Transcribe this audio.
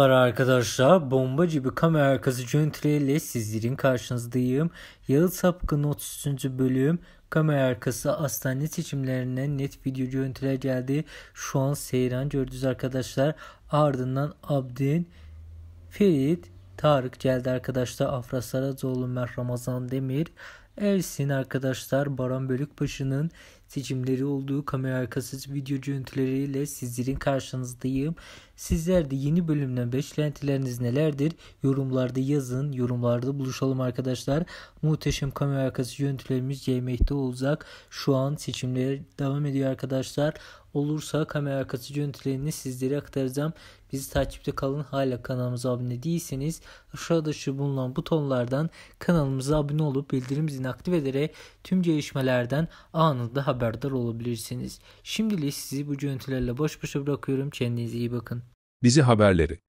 Merhabalar arkadaşlar. bomba gibi kamera arkası görüntüleriyle sizlerin karşınızdayım. Yalı Sapkın 33. bölüm kamera arkası hastane seçimlerine net video görüntüler geldi. Şu an seyran gördünüz arkadaşlar. Ardından Abdin, Ferit, Tarık geldi arkadaşlar. Afra Saracoğlu, Mert Ramazan Demir, Ersin arkadaşlar Baran Bölükbaşı'nın seçimleri olduğu kamera arkası video görüntüleriyle sizlerin karşınızdayım. Sizler de yeni bölümden beklentileriniz nelerdir? Yorumlarda yazın. Yorumlarda buluşalım arkadaşlar. Muhteşem kamera arkası görüntülerimiz yemekte olacak. Şu an seçimler devam ediyor arkadaşlar. Olursa kamera arkası görüntülerini sizlere aktaracağım. Bizi takipte kalın. Hala kanalımıza abone değilseniz aşağıda şu bulunan butonlardan kanalımıza abone olup bildirim bildirimlerini aktif ederek tüm gelişmelerden anında haberdar olabilirsiniz. Şimdilik sizi bu görüntülerle boş boşa bırakıyorum. Kendinize iyi bakın. Bizi haberleri